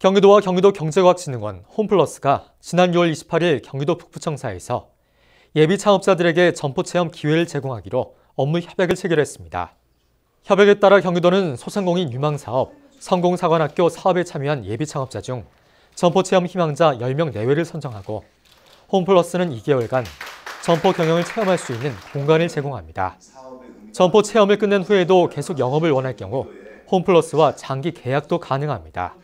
경기도와 경기도 경제과학진흥원 홈플러스가 지난 6월 28일 경기도 북부청사에서 예비 창업자들에게 점포 체험 기회를 제공하기로 업무 협약을 체결했습니다. 협약에 따라 경기도는 소상공인 유망사업, 성공사관학교 사업에 참여한 예비 창업자 중 점포 체험 희망자 10명 내외를 선정하고 홈플러스는 2개월간 점포 경영을 체험할 수 있는 공간을 제공합니다. 점포 체험을 끝낸 후에도 계속 영업을 원할 경우 홈플러스와 장기 계약도 가능합니다.